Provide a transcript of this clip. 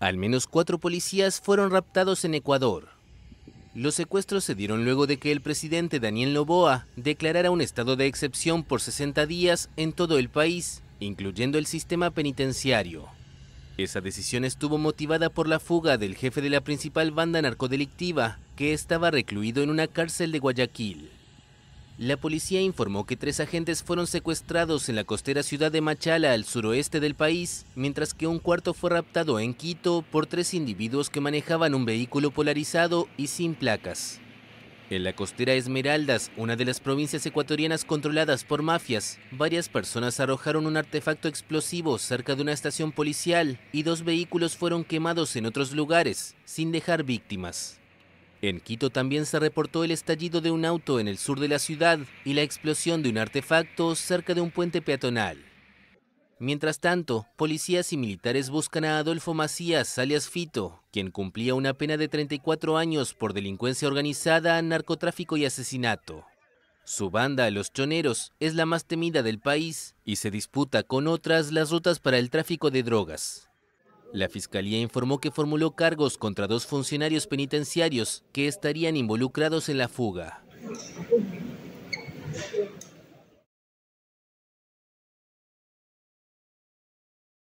Al menos cuatro policías fueron raptados en Ecuador. Los secuestros se dieron luego de que el presidente Daniel Loboa declarara un estado de excepción por 60 días en todo el país, incluyendo el sistema penitenciario. Esa decisión estuvo motivada por la fuga del jefe de la principal banda narcodelictiva, que estaba recluido en una cárcel de Guayaquil. La policía informó que tres agentes fueron secuestrados en la costera ciudad de Machala, al suroeste del país, mientras que un cuarto fue raptado en Quito por tres individuos que manejaban un vehículo polarizado y sin placas. En la costera Esmeraldas, una de las provincias ecuatorianas controladas por mafias, varias personas arrojaron un artefacto explosivo cerca de una estación policial y dos vehículos fueron quemados en otros lugares, sin dejar víctimas. En Quito también se reportó el estallido de un auto en el sur de la ciudad y la explosión de un artefacto cerca de un puente peatonal. Mientras tanto, policías y militares buscan a Adolfo Macías, alias Fito, quien cumplía una pena de 34 años por delincuencia organizada, narcotráfico y asesinato. Su banda, Los Choneros, es la más temida del país y se disputa con otras las rutas para el tráfico de drogas. La Fiscalía informó que formuló cargos contra dos funcionarios penitenciarios que estarían involucrados en la fuga.